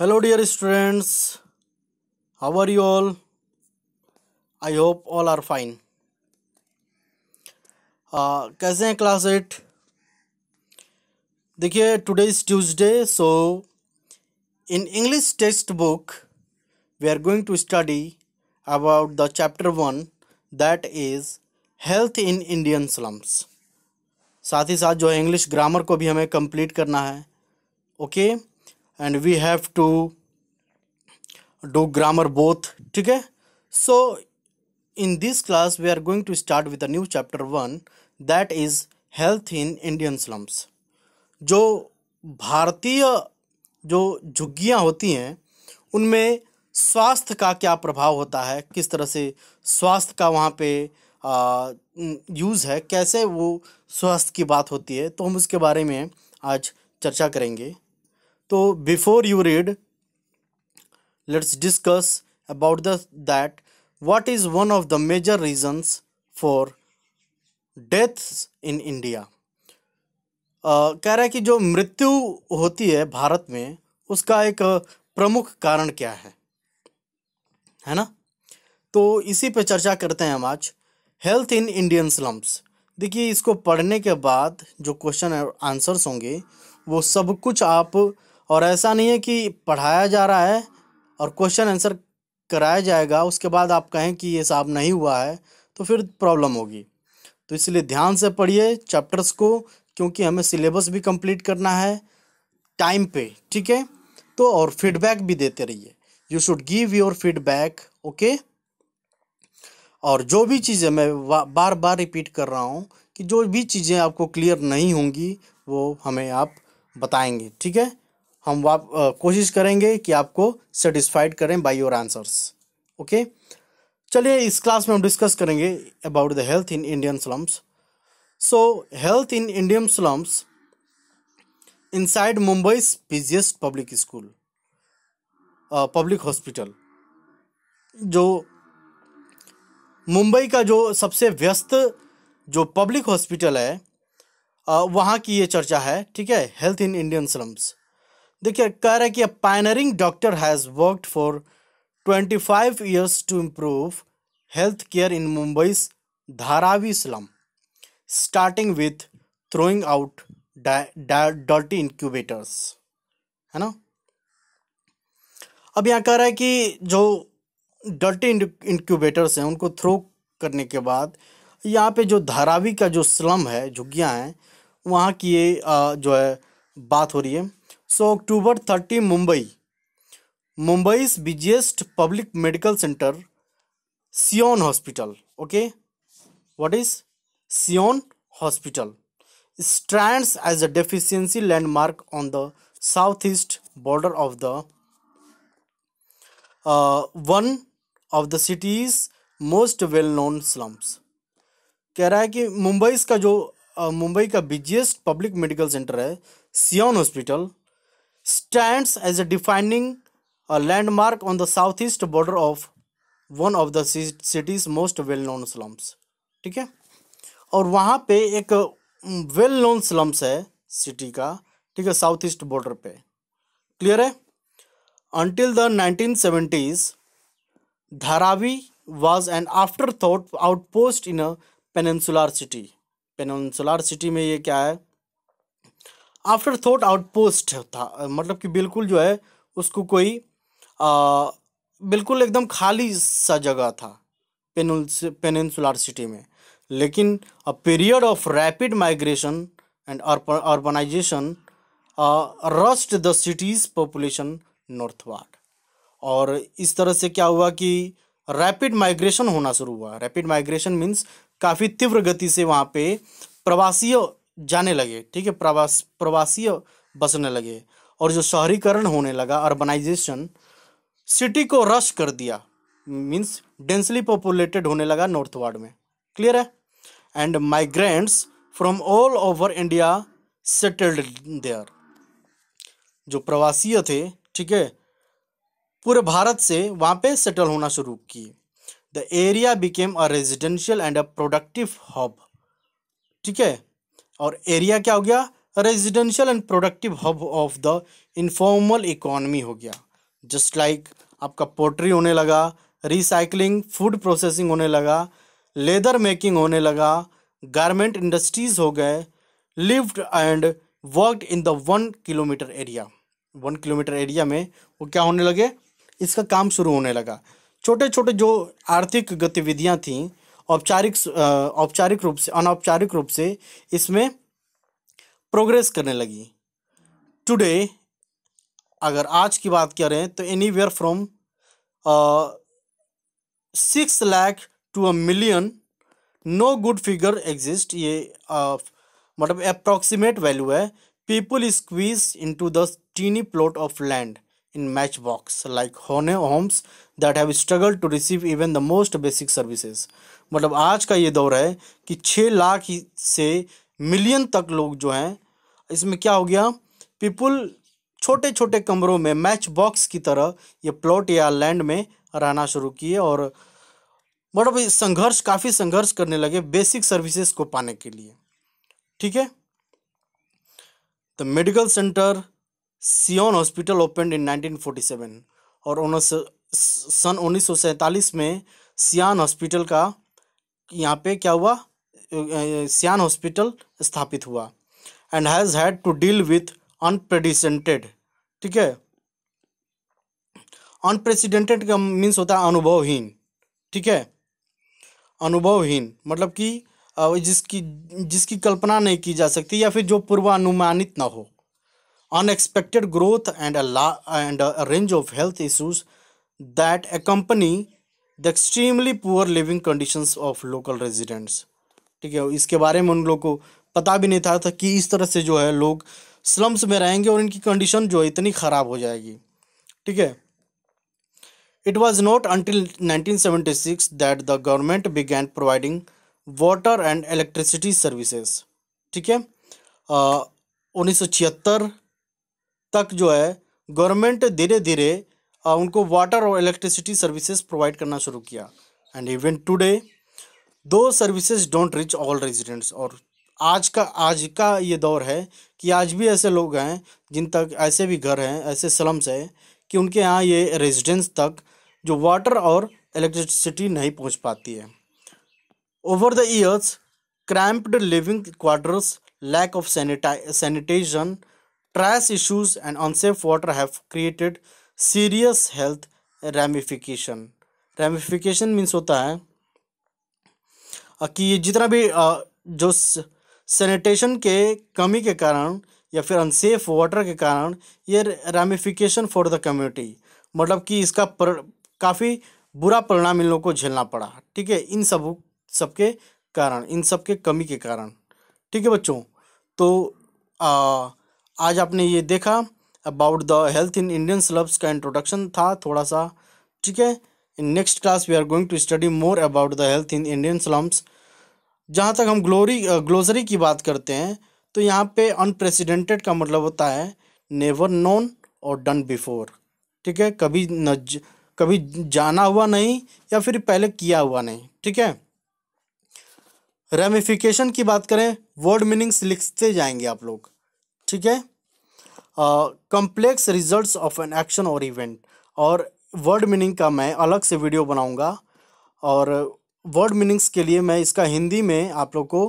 Hello dear students how are you all I hope all are fine कैसे हैं class eight देखिए today is Tuesday so in English text book we are going to study about the chapter one that is health in Indian slums साथ ही साथ जो है English grammar को भी हमें कंप्लीट करना है okay okay? And we have to do grammar both ठीक है so in this class we are going to start with a new chapter one that is health in Indian slums जो भारतीय जो झुग्गियाँ होती हैं उनमें स्वास्थ्य का क्या प्रभाव होता है किस तरह से स्वास्थ्य का वहाँ पे यूज़ है कैसे वो स्वास्थ्य की बात होती है तो हम उसके बारे में आज चर्चा करेंगे तो before you read let's discuss about the that what is one of the major reasons for death in India कह रहा है कि जो मृत्यु होती है भारत में उसका एक प्रमुख कारण क्या है है ना तो इसी पे चर्चा करते हैं हम आज हेल्थ इन इंडियन स्लम्स देखिए इसको पढ़ने के बाद जो क्वेश्चन आंसर्स होंगे वो सब कुछ आप और ऐसा नहीं है कि पढ़ाया जा रहा है और क्वेश्चन आंसर कराया जाएगा उसके बाद आप कहें कि ये साहब नहीं हुआ है तो फिर प्रॉब्लम होगी तो इसलिए ध्यान से पढ़िए चैप्टर्स को क्योंकि हमें सिलेबस भी कंप्लीट करना है टाइम पे ठीक है तो और फीडबैक भी देते रहिए you should give your feedback okay और जो भी चीज़ें मैं बार बार रिपीट कर रहा हूँ कि जो भी चीज़ें आपको क्लियर नहीं होंगी वो हमें आप बताएंगे ठीक है हम वाप कोशिश करेंगे कि आपको सेटिस्फाइड करें बाय योर आंसर्स ओके चलिए इस क्लास में हम डिस्कस करेंगे about the health in Indian slums so health in Indian slums inside Mumbai busiest public school public hospital जो मुंबई का जो सबसे व्यस्त जो पब्लिक हॉस्पिटल है वहाँ की ये चर्चा है ठीक है हेल्थ इन इंडियन स्लम्स देखिए कह रहा है कि a pioneering doctor has worked for twenty five years to improve health care in Mumbai Dharavi slum starting with throwing out dusty incubators है ना अब यहाँ कह रहा है कि जो डल्टी इंक्यूबेटर्स हैं उनको थ्रो करने के बाद यहाँ पे जो धारावी का जो स्लम है झुग्गियाँ हैं वहाँ की ये जो है बात हो रही है so October thirty Mumbai Mumbai is busiest public medical centre Sion hospital okay what is Sion hospital stands as a deficiency landmark on the south east border of the one of the city's most well known slums कह रहा है कि uh, Mumbai का जो मुंबई का busiest public medical centre है Sion hospital stands as a defining a uh, landmark on the southeast border of one of the city's most well known slums ठीक है और वहाँ पे एक वेल नोन स्लम्स है सिटी का ठीक है साउथ ईस्ट बॉर्डर पे क्लियर है until the nineteen seventies Dharavi was an afterthought outpost in a peninsular city peninsular city में ये क्या है आफ्टर थॉट आउटपोस्ट था मतलब कि बिल्कुल जो है उसको कोई आ, बिल्कुल एकदम खाली सा जगह था पेनसुलर सिटी में लेकिन a period of rapid migration and urbanisation rust the city's population northward और इस तरह से क्या हुआ कि रैपिड माइग्रेशन होना शुरू हुआ रैपिड माइग्रेशन मीन्स काफ़ी तीव्र गति से वहाँ पे प्रवासियों जाने लगे ठीक है प्रवास प्रवासी बसने लगे और जो शहरीकरण होने लगा अर्बनाइजेशन सिटी को रश कर दिया मीन्स डेंसली पॉपुलेटेड होने लगा नॉर्थ वार्ड में क्लियर है and migrants from all over India settled there जो प्रवासी थे ठीक है पूरे भारत से वहाँ पे सेटल होना शुरू किए the area became a residential and a productive hub ठीक है और एरिया क्या हो गया residential and productive hub of the informal economy हो गया जस्ट लाइक like, आपका पोट्री होने लगा रिसाइकलिंग फूड प्रोसेसिंग होने लगा लेदर मेकिंग होने लगा गारमेंट इंडस्ट्रीज हो गए lived and worked in the one kilometre area one kilometre area में वो क्या होने लगे इसका काम शुरू होने लगा छोटे छोटे जो आर्थिक गतिविधियाँ थीं औपचारिक औपचारिक रूप से अनौपचारिक रूप से इसमें प्रोग्रेस करने लगी टुडे अगर आज की बात करें तो anywhere from six lakh to a million no good figure exist ये uh, मतलब अप्रॉक्सीमेट वैल्यू है people squeeze to the tiny plot of land in matchbox like होने homes that have struggle to receive even the most basic services मतलब आज का ये दौर है कि छः लाख से मिलियन तक लोग जो हैं इसमें क्या हो गया पीपुल छोटे छोटे कमरों में मैच बॉक्स की तरह ये प्लॉट या लैंड में रहना शुरू किए और मतलब संघर्ष काफ़ी संघर्ष करने लगे बेसिक सर्विसेज को पाने के लिए ठीक है the medical centre Sion hospital open in 1947 और उन्नीस सन उन्नीस में सियान हॉस्पिटल का यहाँ पे क्या हुआ सियान हॉस्पिटल स्थापित हुआ and has had to deal with unprecedented ठीक है अनप्रेसिडेंटेड का मीन्स होता है अनुभवहीन ठीक है अनुभवहीन मतलब कि जिसकी जिसकी कल्पना नहीं की जा सकती या फिर जो पूर्वानुमानित ना हो unexpected growth and a, la- and a range of health issues that accompany the extremely poor living conditions of local residents ठीक है इसके बारे में उन लोगों को पता भी नहीं था, था कि इस तरह से जो है लोग स्लम्स में रहेंगे और इनकी कंडीशन जो है इतनी ख़राब हो जाएगी ठीक है it was not until 1976 that the government began providing water and electricity services ठीक है उन्नीस सौ छिहत्तर तक जो है गवर्नमेंट धीरे धीरे उनको वाटर और इलेक्ट्रिसिटी सर्विसेज प्रोवाइड करना शुरू किया and even today though services don't reach all residents और आज का आज का ये दौर है कि आज भी ऐसे लोग हैं जिन तक ऐसे भी घर हैं ऐसे स्लम्स हैं कि उनके यहाँ ये रेजिडेंस तक जो वाटर और इलेक्ट्रिसिटी नहीं पहुँच पाती है over the years cramped living quarters lack of sanitation trash issues and unsafe water have created serious health ramification ramification means होता है कि ये जितना भी जो सैनिटेशन के कमी के कारण या फिर अनसेफ वाटर के कारण ये रेमिफिकेशन फॉर द कम्युनिटी मतलब कि इसका पर काफ़ी बुरा परिणाम इन लोगों को झेलना पड़ा ठीक है इन सब सबके कारण इन सब के कमी के कारण ठीक है बच्चों तो आ, आज आपने ये देखा about the health in Indian slums का इंट्रोडक्शन था थोड़ा सा ठीक है in next class we are going to study more about the health in Indian slums जहाँ तक हम ग्लोरी ग्लोजरी की बात करते हैं तो यहाँ पे अनप्रेसिडेंटेड का मतलब होता है नेवर नोन और डन बिफोर ठीक है कभी न कभी जाना हुआ नहीं या फिर पहले किया हुआ नहीं ठीक है रेमिफिकेशन की बात करें वर्ड मीनिंग्स लिखते जाएंगे आप लोग ठीक है complex results of an action और इवेंट और वर्ड मीनिंग का मैं अलग से वीडियो बनाऊंगा और वर्ड मीनिंग्स के लिए मैं इसका हिंदी में आप लोग को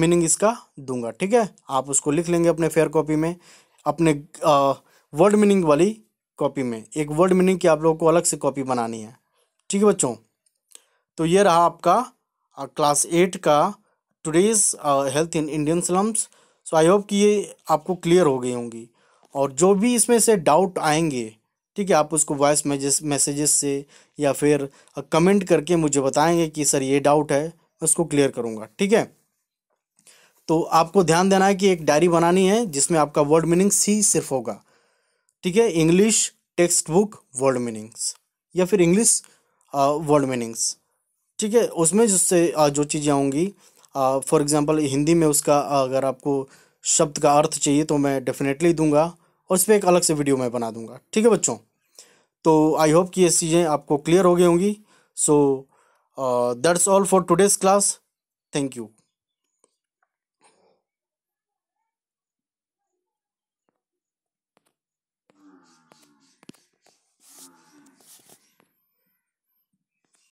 मीनिंग इसका दूंगा ठीक है आप उसको लिख लेंगे अपने फेयर कॉपी में अपने वर्ड मीनिंग वाली कॉपी में एक वर्ड मीनिंग की आप लोगों को अलग से कॉपी बनानी है ठीक है बच्चों तो ये रहा आपका क्लास एट का today's health in Indian slums so I hope कि ये आपको क्लियर हो गई होंगी और जो भी इसमें से डाउट आएंगे ठीक है आप उसको वॉइस मैसेजेस से या फिर कमेंट करके मुझे बताएंगे कि सर ये डाउट है उसको क्लियर करूँगा ठीक है तो आपको ध्यान देना है कि एक डायरी बनानी है जिसमें आपका वर्ड मीनिंग सी सिर्फ होगा ठीक है English text book word meanings या फिर इंग्लिश वर्ड मीनिंग्स ठीक है उसमें जिससे जो चीज़ें होंगी फॉर एग्ज़ाम्पल हिंदी में उसका अगर आपको शब्द का अर्थ चाहिए तो मैं डेफिनेटली दूंगा और इस पर एक अलग से वीडियो मैं बना दूंगा ठीक है बच्चों तो आई होप कि ये चीज़ें आपको क्लियर हो गई होंगी so that's all for today's class thank you